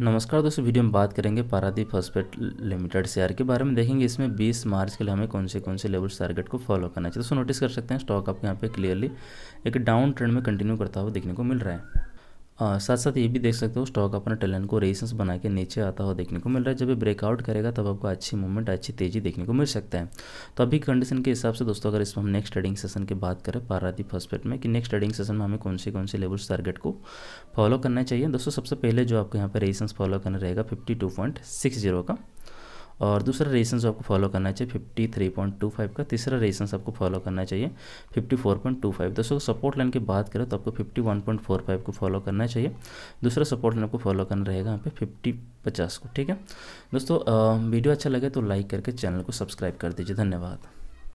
नमस्कार दोस्तों वीडियो में बात करेंगे पारादीप फॉस्पेट लिमिटेड शेयर के बारे में देखेंगे इसमें 20 मार्च के लिए हमें कौन से कौन से लेवल्स टारगेट e को फॉलो करना चाहिए तो दोस्तों नोटिस कर सकते हैं स्टॉक आपके यहाँ पे क्लियरली एक डाउन ट्रेंड में कंटिन्यू करता हुआ देखने को मिल रहा है आ, साथ साथ ये भी देख सकते हो स्टॉक अपने टैलेंट को रेजिस्टेंस बना के नीचे आता हुआ देखने को मिल रहा है जब ये ब्रेकआउट करेगा तब आपको अच्छी मूवमेंट अच्छी तेजी देखने को मिल सकता है तो अभी कंडीशन के हिसाब से दोस्तों अगर इसमें हम नेक्स्ट ट्रेडिंग सेशन की बात करें पारादीप फर्स्ट में कि नेक्स्ट ट्रेडिंग सेशन में हमें कौन से कौन से लेवल्स टारगेट को फॉलो करना चाहिए दोस्तों सबसे पहले जो आपको यहाँ पर रेजिस्टेंस फॉलो करना रहेगा फिफ्टी का और दूसरा रेशंस आपको फॉलो करना चाहिए fifty three point two five का तीसरा रेशंस आपको फॉलो करना चाहिए fifty four point two five दोस्तों सपोर्ट लाइन की बात करें तो आपको fifty one point four five को फॉलो करना चाहिए दूसरा सपोर्ट लाइन आपको फॉलो करना रहेगा यहाँ पे फिफ्टी पचास को ठीक है दोस्तों वीडियो अच्छा लगे तो लाइक करके चैनल को सब्सक्राइब कर दीजिए धन्यवाद